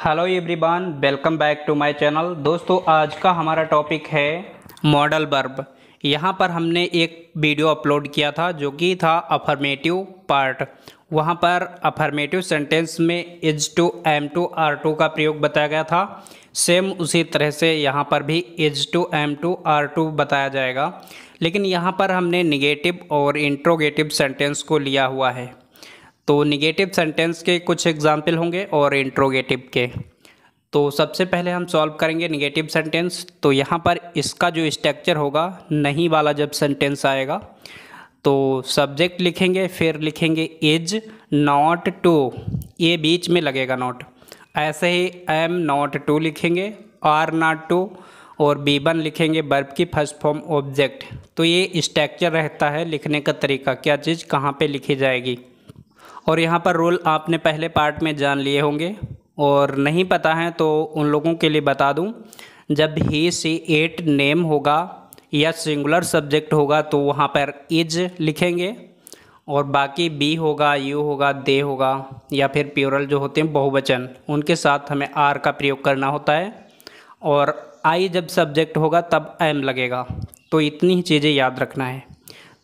hello everyone welcome back to my channel दोस्तों आज का हमारा टॉपिक है मॉडल बर्ब यहाँ पर हमने एक वीडियो अपलोड किया था जो कि था अफर्मेटिव पार्ट वहाँ पर अफर्मेटिव सेंटेंस में is to am to are to का प्रयोग बताया गया था सेम उसी तरह से यहाँ पर भी is to am to are to बताया जाएगा लेकिन यहाँ पर हमने निगेटिव और इंट्रोगेटिव सेंटेंस को लिया हुआ है तो निगेटिव सेंटेंस के कुछ एग्जाम्पल होंगे और इंट्रोगेटिव के तो सबसे पहले हम सॉल्व करेंगे निगेटिव सेंटेंस तो यहाँ पर इसका जो स्ट्रक्चर होगा नहीं वाला जब सेंटेंस आएगा तो सब्जेक्ट लिखेंगे फिर लिखेंगे इज नॉट टू ये बीच में लगेगा नॉट ऐसे ही आई एम नॉट टू लिखेंगे आर नॉट टू और बी वन लिखेंगे बर्ब की फर्स्ट फॉर्म ऑब्जेक्ट तो ये स्ट्रक्चर रहता है लिखने का तरीका क्या चीज़ कहाँ पे लिखी जाएगी और यहाँ पर रूल आपने पहले पार्ट में जान लिए होंगे और नहीं पता है तो उन लोगों के लिए बता दूँ जब ही सी एट नेम होगा या सिंगुलर सब्जेक्ट होगा तो वहाँ पर इज लिखेंगे और बाकी बी होगा यू होगा दे होगा या फिर प्योरल जो होते हैं बहुवचन उनके साथ हमें आर का प्रयोग करना होता है और आई जब सब्जेक्ट होगा तब एम लगेगा तो इतनी ही चीज़ें याद रखना है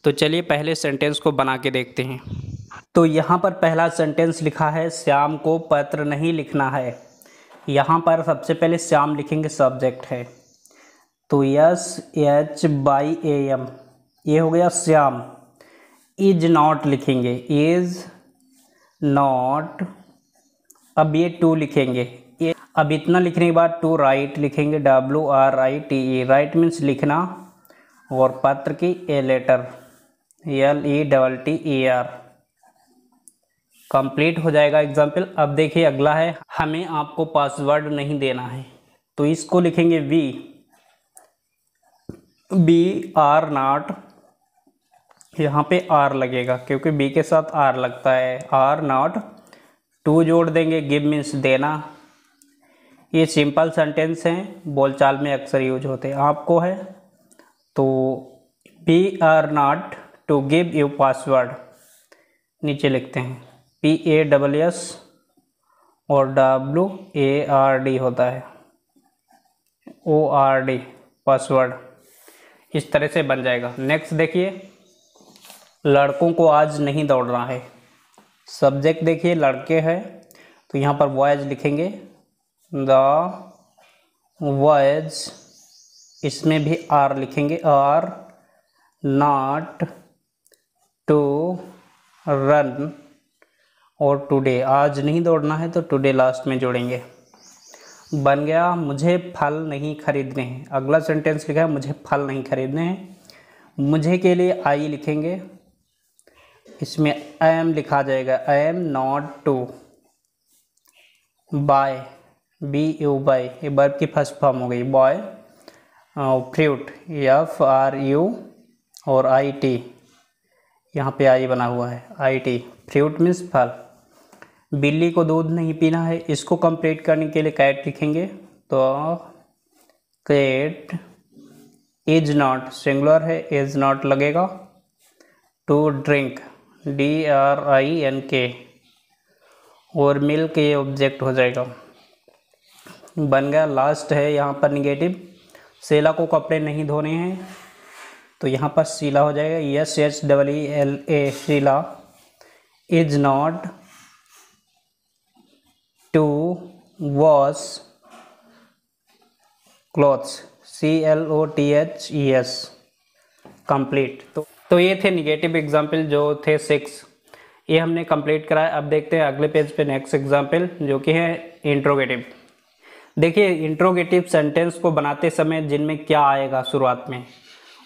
तो चलिए पहले सेंटेंस को बना के देखते हैं तो यहाँ पर पहला सेंटेंस लिखा है श्याम को पत्र नहीं लिखना है यहाँ पर सबसे पहले श्याम लिखेंगे सब्जेक्ट है तो S H Y A M ये हो गया श्याम इज नॉट लिखेंगे इज नॉट अब ये टू लिखेंगे ये अब इतना लिखने के बाद टू राइट लिखेंगे W R I T E write means लिखना और पत्र की A letter L E double T E R complete हो जाएगा एग्जाम्पल अब देखिए अगला है हमें आपको पासवर्ड नहीं देना है तो इसको लिखेंगे वी बी आर नाट यहाँ पे आर लगेगा क्योंकि बी के साथ आर लगता है आर नाट टू जोड़ देंगे गिव मीन्स देना ये सिंपल सेंटेंस हैं बोलचाल में अक्सर यूज होते हैं आपको है तो we are not to give you password नीचे लिखते हैं पी ए डबल एस और डब्ल्यू ए आर डी होता है ओ आर डी पासवर्ड इस तरह से बन जाएगा नेक्स्ट देखिए लड़कों को आज नहीं दौड़ना है सब्जेक्ट देखिए लड़के हैं तो यहाँ पर वॉयज लिखेंगे द वॉयज इसमें भी आर लिखेंगे आर नाट टू रन और टुडे आज नहीं दौड़ना है तो टुडे लास्ट में जोड़ेंगे बन गया मुझे फल नहीं खरीदने हैं अगला सेंटेंस लिखा है मुझे फल नहीं खरीदने हैं मुझे के लिए आई लिखेंगे इसमें आई एम लिखा जाएगा I am not to buy B U Y ये वर्ब की फर्स्ट फॉर्म हो गई buy fruit F R U I T T यहाँ पे आई बना हुआ है आई टी फ्रूट मीन्स फल बिल्ली को दूध नहीं पीना है इसको कंप्लीट करने के लिए कैट लिखेंगे तो कैट इज नॉट सिंगुलर है इज नॉट लगेगा to drink D R I N K और मिल के ये ऑब्जेक्ट हो जाएगा बन गया लास्ट है यहाँ पर निगेटिव सेला को कपड़े नहीं धोने हैं तो यहाँ पर सीला हो जाएगा S H double E L A Sheela is not to wash clothes C L O T H E S complete तो तो ये थे निगेटिव एग्जाम्पल जो थे सिक्स ये हमने कंप्लीट कराया अब देखते हैं अगले पेज पे नेक्स्ट एग्जाम्पल जो कि है इंट्रोगेटिव देखिए इंट्रोगेटिव सेंटेंस को बनाते समय जिनमें क्या आएगा शुरुआत में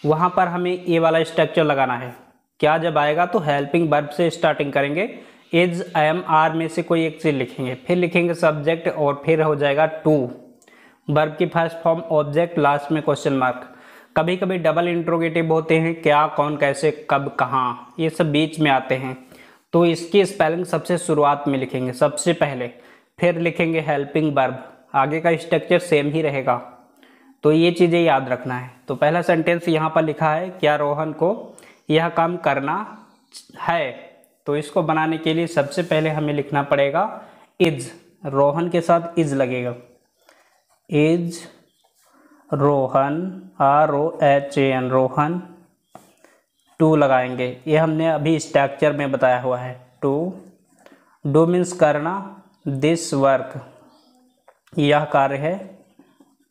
वहाँ पर हमें ये वाला स्ट्रक्चर लगाना है क्या जब आएगा तो हेल्पिंग बर्ब से स्टार्टिंग करेंगे इज एम आर में से कोई एक चीज लिखेंगे फिर लिखेंगे सब्जेक्ट और फिर हो जाएगा टू वर्ब की फर्स्ट फॉर्म ऑब्जेक्ट लास्ट में क्वेश्चन मार्क कभी कभी डबल इंट्रोगेटिव होते हैं क्या कौन कैसे कब कहाँ ये सब बीच में आते हैं तो इसकी स्पेलिंग सबसे शुरुआत में लिखेंगे सबसे पहले फिर लिखेंगे हेल्पिंग वर्ब आगे का स्ट्रक्चर सेम ही रहेगा तो ये चीज़ें याद रखना है तो पहला सेंटेंस यहाँ पर लिखा है क्या रोहन को यह काम करना है तो इसको बनाने के लिए सबसे पहले हमें लिखना पड़ेगा इज रोहन के साथ इज लगेगा is Rohan R O H A N Rohan to लगाएंगे ये हमने अभी स्ट्रक्चर में बताया हुआ है टू डू मीन्स करना दिस वर्क यह कार्य है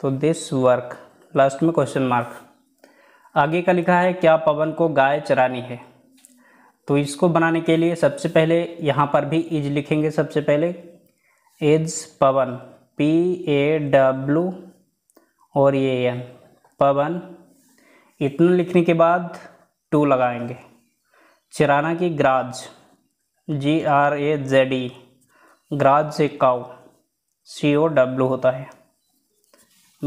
तो दिस वर्क लास्ट में क्वेश्चन मार्क आगे का लिखा है क्या पवन को गाय चरानी है तो इसको बनाने के लिए सबसे पहले यहाँ पर भी इज लिखेंगे सबसे पहले is Pawan P A W और ये एन पवन इतना लिखने के बाद टू लगाएंगे चिराना की ग्राज जी आर ए जेड ई ग्राज से काउ सी ओ डब्लू होता है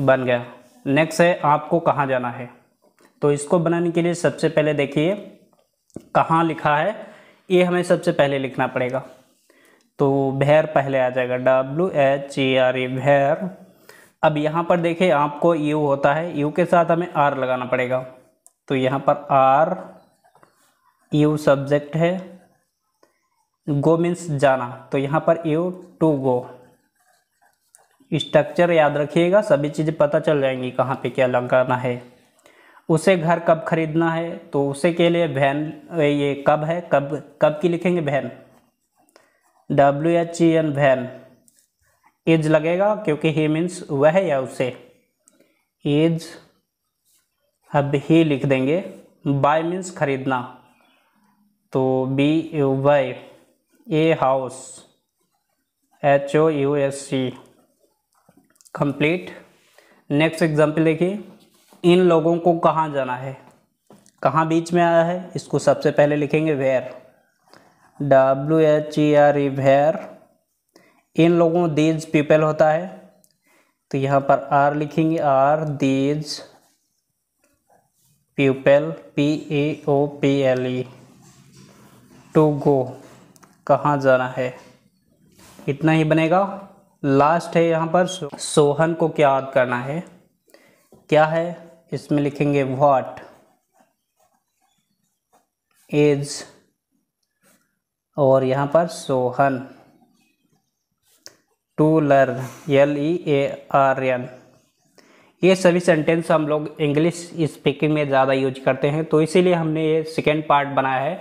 बन गया नेक्स्ट है आपको कहाँ जाना है तो इसको बनाने के लिए सबसे पहले देखिए कहाँ लिखा है ये हमें सबसे पहले लिखना पड़ेगा तो भैर पहले आ जाएगा W H A R A where अब यहाँ पर देखें आपको यू होता है यू के साथ हमें आर लगाना पड़ेगा तो यहाँ पर आर यू सब्जेक्ट है गो मीन्स जाना तो यहाँ पर यू टू गो स्ट्रक्चर याद रखिएगा सभी चीज़ें पता चल जाएंगी कहाँ पे क्या लगाना है उसे घर कब खरीदना है तो उसे के लिए वैन ये कब है कब कब की लिखेंगे when W H E N when is लगेगा क्योंकि ही मीन्स वह या उसे इज अब ही लिख देंगे बाय मीन्स खरीदना तो B U Y A house H O U S E complete next example देखिए इन लोगों को कहाँ जाना है कहाँ बीच में आया है इसको सबसे पहले लिखेंगे where W H E R E where इन लोगों दीज पीपल होता है तो यहाँ पर आर लिखेंगे are these people P A O P L E to go कहाँ जाना है इतना ही बनेगा लास्ट है यहाँ पर सोहन को क्या याद करना है क्या है इसमें लिखेंगे व्हाट इज और यहाँ पर Sohan to learn L E e A R N ये सभी सेंटेंस हम लोग इंग्लिश स्पीकिंग में ज़्यादा यूज करते हैं तो इसीलिए हमने ये सेकेंड पार्ट बनाया है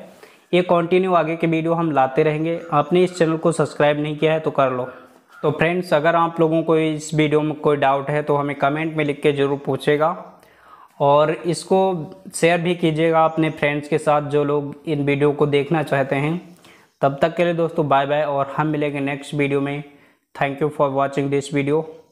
ये कंटिन्यू आगे के वीडियो हम लाते रहेंगे आपने इस चैनल को सब्सक्राइब नहीं किया है तो कर लो तो फ्रेंड्स अगर आप लोगों को इस वीडियो में कोई डाउट है तो हमें कमेंट में लिख के ज़रूर पूछेगा और इसको शेयर भी कीजिएगा अपने फ्रेंड्स के साथ जो लोग इन वीडियो को देखना चाहते हैं तब तक के लिए दोस्तों बाय बाय और हम मिलेंगे नेक्स्ट वीडियो में thank you for watching this video